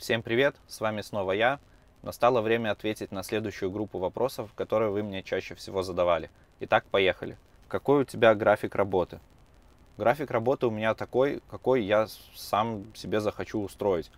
Всем привет, с вами снова я. Настало время ответить на следующую группу вопросов, которые вы мне чаще всего задавали. Итак, поехали. Какой у тебя график работы? График работы у меня такой, какой я сам себе захочу устроить.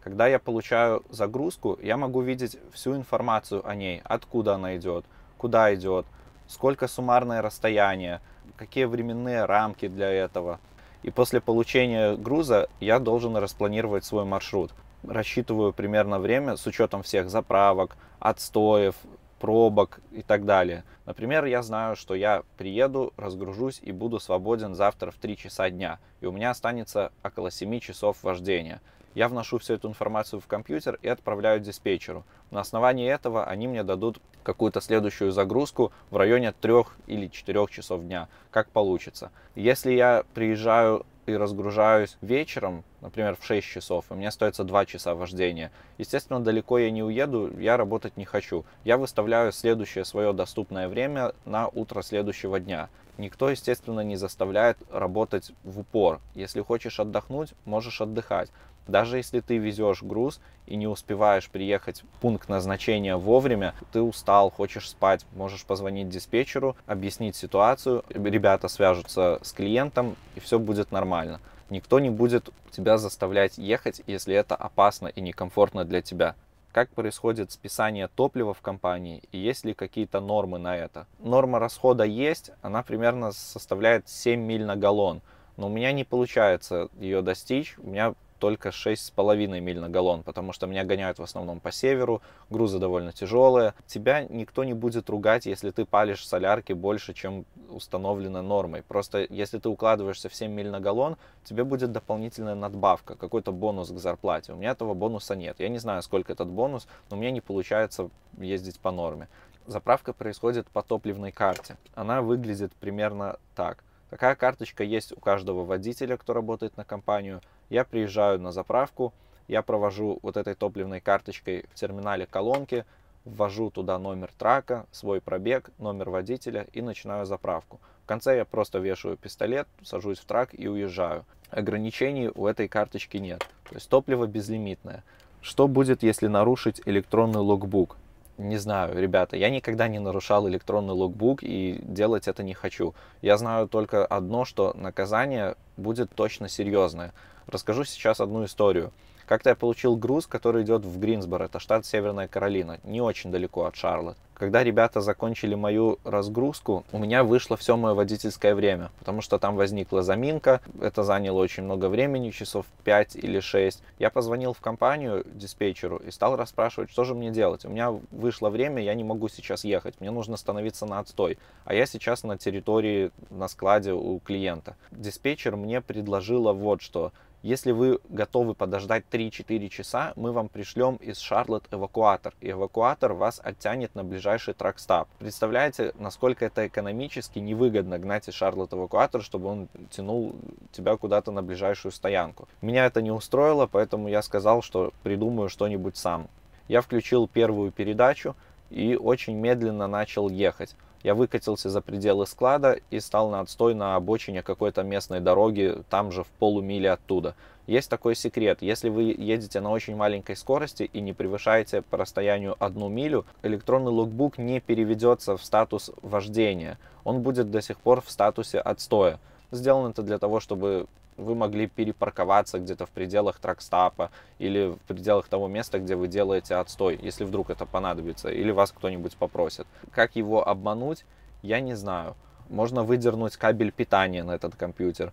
Когда я получаю загрузку, я могу видеть всю информацию о ней, откуда она идет, куда идет, сколько суммарное расстояние, какие временные рамки для этого. И после получения груза я должен распланировать свой маршрут рассчитываю примерно время с учетом всех заправок, отстоев, пробок и так далее. Например, я знаю, что я приеду, разгружусь и буду свободен завтра в 3 часа дня, и у меня останется около 7 часов вождения. Я вношу всю эту информацию в компьютер и отправляю диспетчеру. На основании этого они мне дадут какую-то следующую загрузку в районе 3 или 4 часов дня, как получится. Если я приезжаю и разгружаюсь вечером, например, в 6 часов, и мне остается 2 часа вождения. Естественно, далеко я не уеду, я работать не хочу. Я выставляю следующее свое доступное время на утро следующего дня. Никто, естественно, не заставляет работать в упор. Если хочешь отдохнуть, можешь отдыхать. Даже если ты везешь груз и не успеваешь приехать в пункт назначения вовремя, ты устал, хочешь спать, можешь позвонить диспетчеру, объяснить ситуацию, ребята свяжутся с клиентом, и все будет нормально. Никто не будет тебя заставлять ехать, если это опасно и некомфортно для тебя как происходит списание топлива в компании и есть ли какие-то нормы на это. Норма расхода есть, она примерно составляет 7 миль на галлон, но у меня не получается ее достичь, у меня только 6,5 миль на галлон, потому что меня гоняют в основном по северу, грузы довольно тяжелые. Тебя никто не будет ругать, если ты палишь солярки больше, чем установлено нормой. Просто если ты укладываешься в 7 миль на галлон, тебе будет дополнительная надбавка, какой-то бонус к зарплате. У меня этого бонуса нет. Я не знаю, сколько этот бонус, но у меня не получается ездить по норме. Заправка происходит по топливной карте. Она выглядит примерно так. Такая карточка есть у каждого водителя, кто работает на компанию – я приезжаю на заправку, я провожу вот этой топливной карточкой в терминале колонки, ввожу туда номер трака, свой пробег, номер водителя и начинаю заправку. В конце я просто вешаю пистолет, сажусь в трак и уезжаю. Ограничений у этой карточки нет, то есть топливо безлимитное. Что будет, если нарушить электронный логбук? не знаю, ребята, я никогда не нарушал электронный логбук и делать это не хочу. Я знаю только одно, что наказание будет точно серьезное. Расскажу сейчас одну историю. Как-то я получил груз, который идет в Гринсборо, это штат Северная Каролина, не очень далеко от Шарлотт. Когда ребята закончили мою разгрузку, у меня вышло все мое водительское время, потому что там возникла заминка, это заняло очень много времени, часов 5 или 6. Я позвонил в компанию диспетчеру и стал расспрашивать, что же мне делать. У меня вышло время, я не могу сейчас ехать, мне нужно становиться на отстой, а я сейчас на территории, на складе у клиента. Диспетчер мне предложила вот что – если вы готовы подождать 3-4 часа, мы вам пришлем из Шарлот эвакуатор. И эвакуатор вас оттянет на ближайший тракстап. Представляете, насколько это экономически невыгодно гнать из Шарлотт эвакуатор, чтобы он тянул тебя куда-то на ближайшую стоянку. Меня это не устроило, поэтому я сказал, что придумаю что-нибудь сам. Я включил первую передачу и очень медленно начал ехать я выкатился за пределы склада и стал на отстой на обочине какой-то местной дороги, там же в полумиле оттуда. Есть такой секрет, если вы едете на очень маленькой скорости и не превышаете по расстоянию одну милю, электронный локбук не переведется в статус вождения, он будет до сих пор в статусе отстоя. Сделано это для того, чтобы вы могли перепарковаться где-то в пределах тракстапа или в пределах того места, где вы делаете отстой, если вдруг это понадобится, или вас кто-нибудь попросит. Как его обмануть, я не знаю. Можно выдернуть кабель питания на этот компьютер.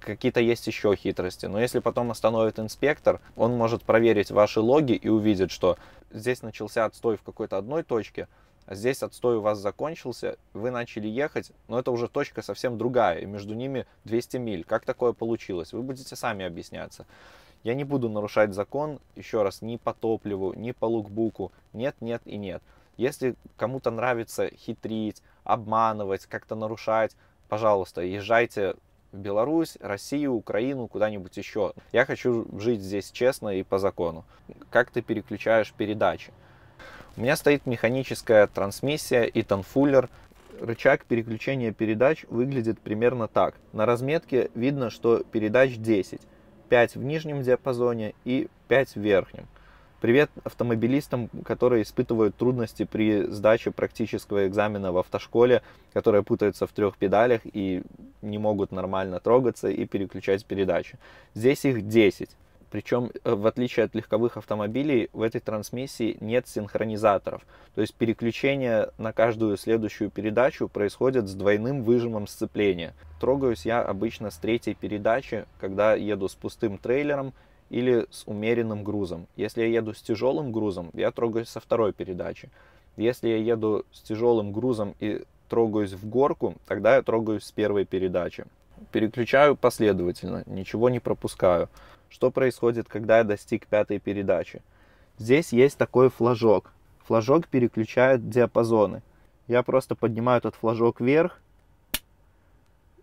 Какие-то есть еще хитрости. Но если потом остановит инспектор, он может проверить ваши логи и увидит, что здесь начался отстой в какой-то одной точке, а здесь отстой у вас закончился, вы начали ехать, но это уже точка совсем другая, и между ними 200 миль. Как такое получилось? Вы будете сами объясняться. Я не буду нарушать закон, еще раз, ни по топливу, ни по лукбуку. Нет, нет и нет. Если кому-то нравится хитрить, обманывать, как-то нарушать, пожалуйста, езжайте в Беларусь, Россию, Украину, куда-нибудь еще. Я хочу жить здесь честно и по закону. Как ты переключаешь передачи? У меня стоит механическая трансмиссия и танфуллер. Рычаг переключения передач выглядит примерно так. На разметке видно, что передач 10. 5 в нижнем диапазоне и 5 в верхнем. Привет автомобилистам, которые испытывают трудности при сдаче практического экзамена в автошколе, которые путаются в трех педалях и не могут нормально трогаться и переключать передачи. Здесь их 10. Причем, э, в отличие от легковых автомобилей, в этой трансмиссии нет синхронизаторов. То есть переключение на каждую следующую передачу происходит с двойным выжимом сцепления. Трогаюсь я обычно с третьей передачи, когда еду с пустым трейлером или с умеренным грузом. Если я еду с тяжелым грузом, я трогаюсь со второй передачи. Если я еду с тяжелым грузом и трогаюсь в горку, тогда я трогаюсь с первой передачи. Переключаю последовательно, ничего не пропускаю. Что происходит, когда я достиг пятой передачи? Здесь есть такой флажок. Флажок переключает диапазоны. Я просто поднимаю этот флажок вверх,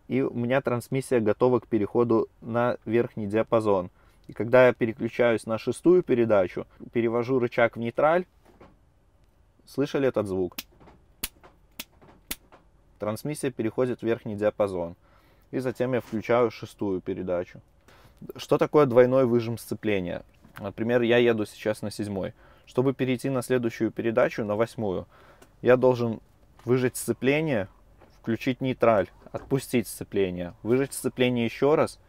и у меня трансмиссия готова к переходу на верхний диапазон. И когда я переключаюсь на шестую передачу, перевожу рычаг в нейтраль, слышали этот звук? Трансмиссия переходит в верхний диапазон. И затем я включаю шестую передачу. Что такое двойной выжим сцепления? Например, я еду сейчас на седьмой. Чтобы перейти на следующую передачу, на восьмую, я должен выжать сцепление, включить нейтраль, отпустить сцепление, выжать сцепление еще раз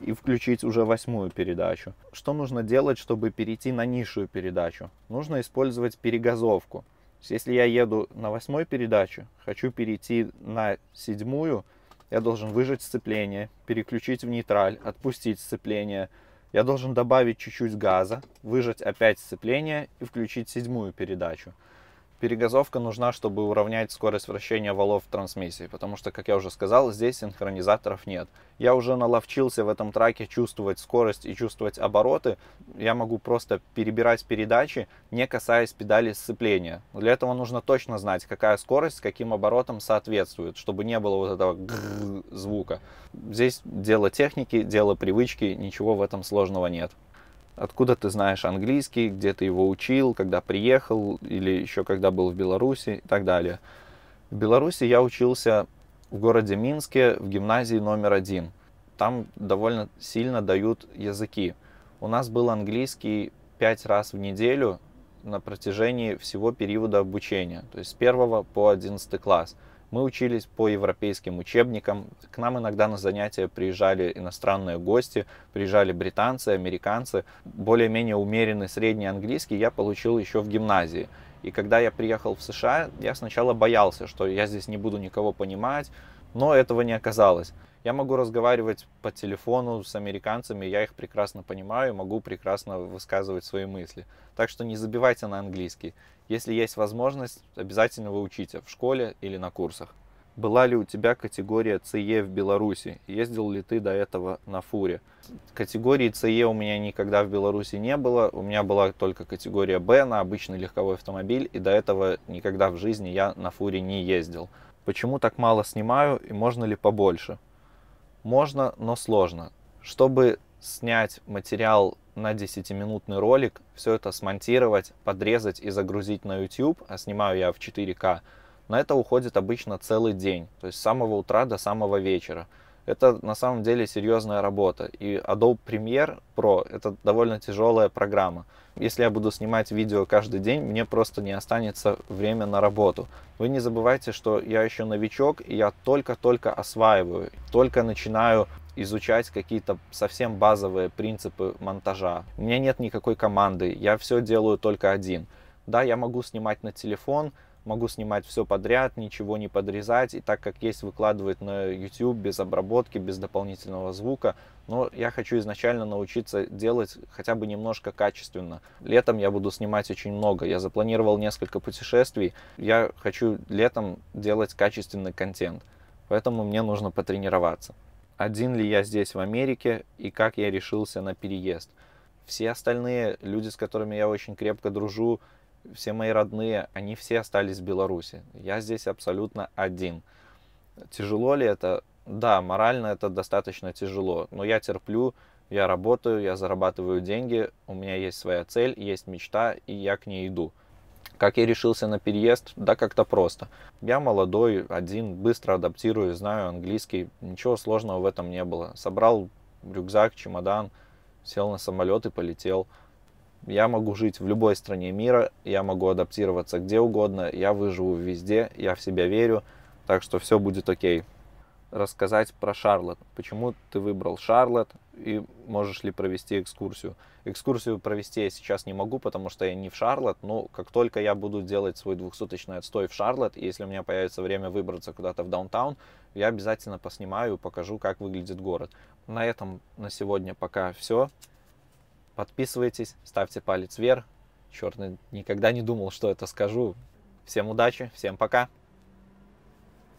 и включить уже восьмую передачу. Что нужно делать, чтобы перейти на низшую передачу? Нужно использовать перегазовку. Если я еду на восьмой передачу, хочу перейти на седьмую – я должен выжать сцепление, переключить в нейтраль, отпустить сцепление. Я должен добавить чуть-чуть газа, выжать опять сцепление и включить седьмую передачу. Перегазовка нужна, чтобы уравнять скорость вращения валов в трансмиссии, потому что, как я уже сказал, здесь синхронизаторов нет. Я уже наловчился в этом траке чувствовать скорость и чувствовать обороты. Я могу просто перебирать передачи, не касаясь педали сцепления. Для этого нужно точно знать, какая скорость с каким оборотом соответствует, чтобы не было вот этого звука. Здесь дело техники, дело привычки, ничего в этом сложного нет. Откуда ты знаешь английский, где ты его учил, когда приехал или еще когда был в Беларуси и так далее. В Беларуси я учился в городе Минске в гимназии номер один. Там довольно сильно дают языки. У нас был английский пять раз в неделю на протяжении всего периода обучения, то есть с первого по одиннадцатый класс – мы учились по европейским учебникам. К нам иногда на занятия приезжали иностранные гости, приезжали британцы, американцы. Более-менее умеренный средний английский я получил еще в гимназии. И когда я приехал в США, я сначала боялся, что я здесь не буду никого понимать, но этого не оказалось. Я могу разговаривать по телефону с американцами, я их прекрасно понимаю, могу прекрасно высказывать свои мысли. Так что не забивайте на английский. Если есть возможность, обязательно выучите в школе или на курсах. Была ли у тебя категория ЦЕ в Беларуси? Ездил ли ты до этого на фуре? Категории ЦЕ у меня никогда в Беларуси не было. У меня была только категория B на обычный легковой автомобиль. И до этого никогда в жизни я на фуре не ездил. Почему так мало снимаю и можно ли побольше? Можно, но сложно. Чтобы снять материал на 10-минутный ролик, все это смонтировать, подрезать и загрузить на YouTube, а снимаю я в 4К, на это уходит обычно целый день, то есть с самого утра до самого вечера это на самом деле серьезная работа. И Adobe Premiere Pro — это довольно тяжелая программа. Если я буду снимать видео каждый день, мне просто не останется время на работу. Вы не забывайте, что я еще новичок, и я только-только осваиваю, только начинаю изучать какие-то совсем базовые принципы монтажа. У меня нет никакой команды, я все делаю только один. Да, я могу снимать на телефон, могу снимать все подряд, ничего не подрезать, и так как есть, выкладывать на YouTube без обработки, без дополнительного звука. Но я хочу изначально научиться делать хотя бы немножко качественно. Летом я буду снимать очень много. Я запланировал несколько путешествий. Я хочу летом делать качественный контент. Поэтому мне нужно потренироваться. Один ли я здесь в Америке и как я решился на переезд. Все остальные люди, с которыми я очень крепко дружу, все мои родные, они все остались в Беларуси. Я здесь абсолютно один. Тяжело ли это? Да, морально это достаточно тяжело, но я терплю, я работаю, я зарабатываю деньги, у меня есть своя цель, есть мечта, и я к ней иду. Как я решился на переезд? Да как-то просто. Я молодой, один, быстро адаптирую, знаю английский, ничего сложного в этом не было. Собрал рюкзак, чемодан, сел на самолет и полетел. Я могу жить в любой стране мира, я могу адаптироваться где угодно, я выживу везде, я в себя верю, так что все будет окей. Рассказать про Шарлот. Почему ты выбрал Шарлот и можешь ли провести экскурсию? Экскурсию провести я сейчас не могу, потому что я не в Шарлот, но как только я буду делать свой двухсуточный отстой в Шарлот, если у меня появится время выбраться куда-то в даунтаун, я обязательно поснимаю и покажу, как выглядит город. На этом на сегодня пока все. Подписывайтесь, ставьте палец вверх. Черт, никогда не думал, что это скажу. Всем удачи, всем пока.